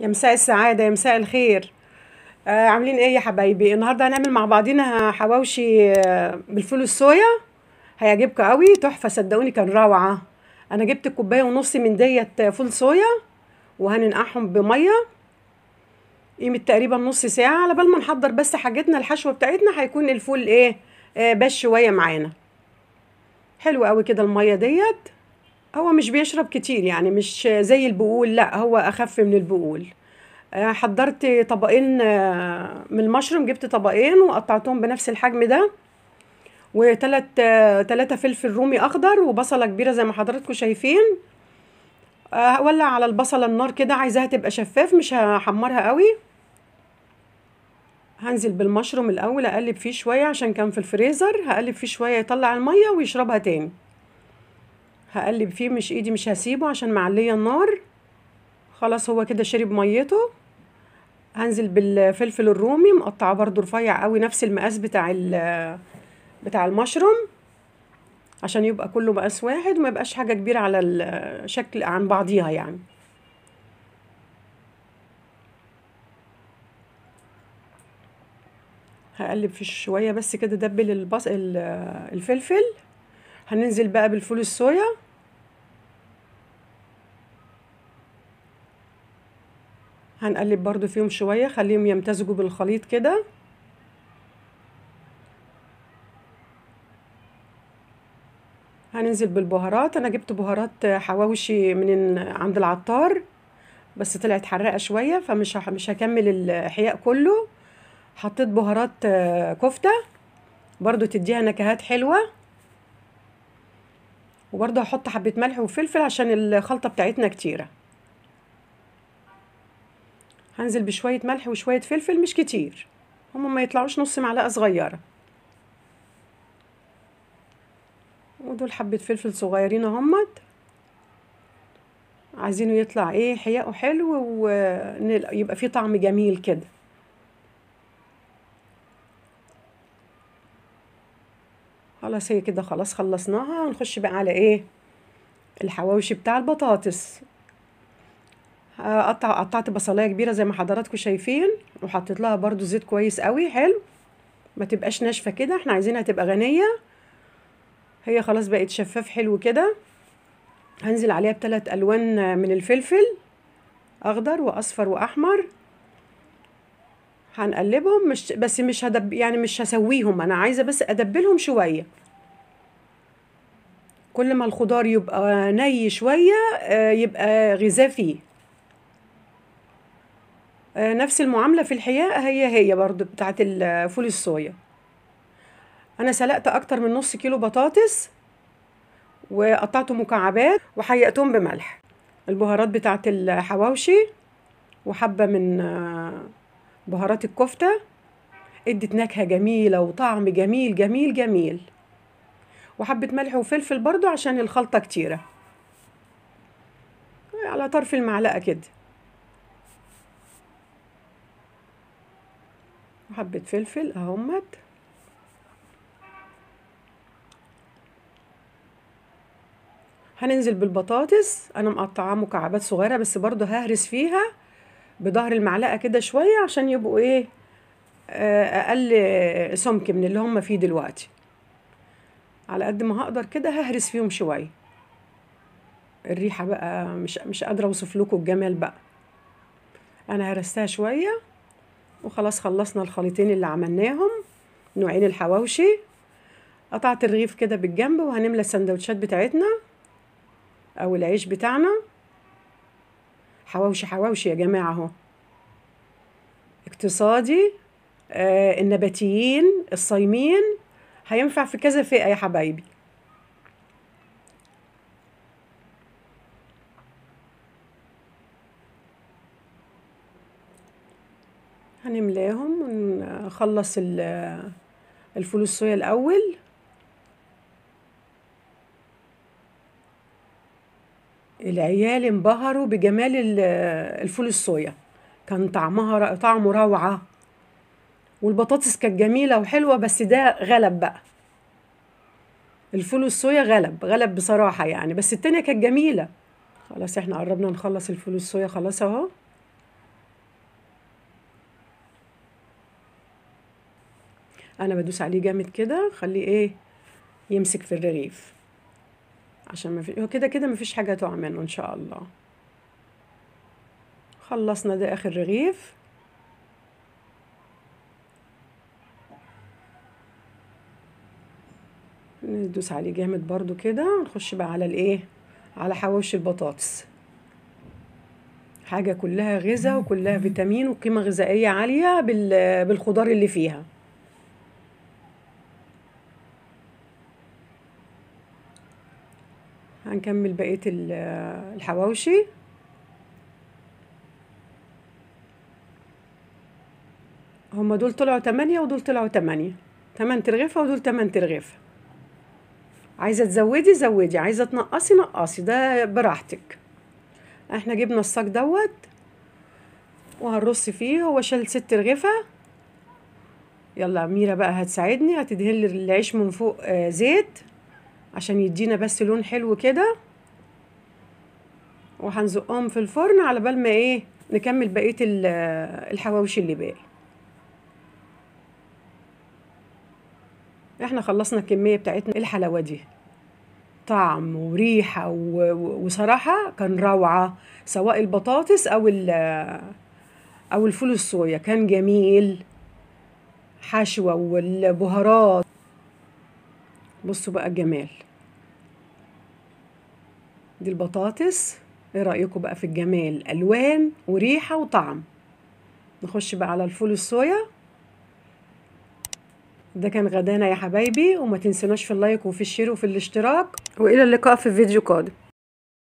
يا مساء السعاده يا مساء الخير آه عاملين ايه يا حبايبي النهارده هنعمل مع بعضينا حواوشي آه بالفول الصويا هيعجبكم قوي تحفه صدقوني كان روعه انا جبت كوبايه ونص من ديت فول صويا وهننقعهم بميه قيمه تقريبا نص ساعه على بال ما نحضر بس حاجتنا الحشوه بتاعتنا هيكون الفول ايه آه بش شويه معانا حلو قوي كده الميه ديت هو مش بيشرب كتير يعني مش زي البقول لا هو اخف من البقول آه، حضرت طبقين آه، من المشروم جبت طبقين وقطعتهم بنفس الحجم ده وثلاث آه، تلاتة فلفل رومي اخضر وبصله كبيره زي ما حضراتكم شايفين هولع على البصله النار كده عايزاها تبقى شفاف مش هحمرها قوي هنزل بالمشروم الاول اقلب فيه شويه عشان كان في الفريزر هقلب فيه شويه يطلع الميه ويشربها تاني هقلب فيه مش ايدي مش هسيبه عشان معليه النار خلاص هو كده شرب ميته هنزل بالفلفل الرومي مقطعه برده رفيع قوي نفس المقاس بتاع بتاع المشروم عشان يبقى كله مقاس واحد وما يبقاش حاجه كبيره على الشكل عن بعضيها يعني هقلب في شويه بس كده دبل البص الفلفل هننزل بقى بالفول الصويا هنقلب برضو فيهم شوية خليهم يمتزجوا بالخليط كده هننزل بالبهارات انا جبت بهارات حواوشي من عند العطار بس طلعت حراقه شويه فمش مش هكمل الحياء كله حطيت بهارات كفته برضو تديها نكهات حلوه وبرضه هحط حبة ملح وفلفل عشان الخلطة بتاعتنا كتيرة هنزل بشوية ملح وشوية فلفل مش كتير هما ما يطلعوش نص معلقة صغيرة ودول حبة فلفل صغيرين اهمت عايزينه يطلع ايه حياقه حلو ويبقى فيه طعم جميل كده خلاص هي كده خلاص خلصناها هنخش بقى على ايه الحواوشي بتاع البطاطس قطع قطعت بصلايه كبيره زي ما حضراتكم شايفين وحطيت لها برضو زيت كويس قوي حلو ما تبقاش ناشفه كده احنا عايزينها تبقى غنيه هي خلاص بقت شفاف حلو كده هنزل عليها بثلاث الوان من الفلفل اخضر واصفر واحمر هنقلبهم مش بس مش هدب يعني مش هسويهم انا عايزه بس ادبلهم شويه كل ما الخضار يبقى ني شويه آه، يبقى غذاء فيه آه، نفس المعامله في الحياة هي هي برضو بتاعه فول الصويا انا سلقت اكتر من نص كيلو بطاطس وقطعته مكعبات وحيقتهم بملح البهارات بتاعه الحواوشي وحبه من آه، بهارات الكفتة ادت نكهة جميلة وطعم جميل جميل جميل وحبة ملح وفلفل برضو عشان الخلطة كتيرة على طرف المعلقة كده وحبة فلفل اهمت هننزل بالبطاطس انا مقطعاه مكعبات صغيره بس برضو ههرس فيها بظهر المعلقه كده شويه عشان يبقوا ايه آه، اقل سمك من اللي هم فيه دلوقتي على قد ما هقدر كده ههرس فيهم شويه الريحه بقى مش مش قادره اوصف لكم الجمال بقى انا هرستها شويه وخلاص خلصنا الخليطين اللي عملناهم نوعين الحواوشي قطعت الرغيف كده بالجنب وهنملى السندوتشات بتاعتنا او العيش بتاعنا حواوشي حواوشي يا جماعة اهو اقتصادي آه النباتيين الصايمين هينفع في كذا فئة يا حبايبي هنملاهم ونخلص الفول الصويا الأول العيال انبهروا بجمال الفول الصويا كان طعمها طعمه روعة والبطاطس كانت جميلة وحلوة بس ده غلب بقى الفول الصويا غلب غلب بصراحة يعني بس التانية كانت جميلة خلاص احنا قربنا نخلص الفول الصويا خلاص اهو انا بدوس عليه جامد كده خليه ايه يمسك في الرغيف عشان ما في كده كده ما فيش حاجه تقع منه ان شاء الله خلصنا ده اخر رغيف ندوس عليه جامد برضو كده نخش بقى على الايه على حواوشي البطاطس حاجه كلها غذاء وكلها فيتامين وقيمه غذائيه عاليه بالخضار اللي فيها هنكمل بقية الحواوشي هما دول طلعوا تمانية ودول طلعوا تمانية تمن ترغيفة ودول تمن ترغيفة عايزة تزودي زودي عايزة تنقصي نقصي ده براحتك احنا جبنا الصاج دوت وهنرص فيه هو شال ست رغيفة يلا اميرة بقى هتساعدني هتدهن العيش من فوق آه، زيت عشان يدينا بس لون حلو كده وهنزقهم في الفرن على بال ما ايه نكمل بقيه الحواوشي اللي باقي احنا خلصنا الكميه بتاعتنا الحلاوه دي طعم وريحه وصراحه كان روعه سواء البطاطس او او الفول الصويا كان جميل حشوه والبهارات بصوا بقى الجمال دي البطاطس ايه رأيكم بقى في الجمال الوان وريحة وطعم نخش بقى على الفول الصويا ده كان غدانا يا حبايبي وما تنسوناش في اللايك وفي الشير وفي الاشتراك والى اللقاء في فيديو قادم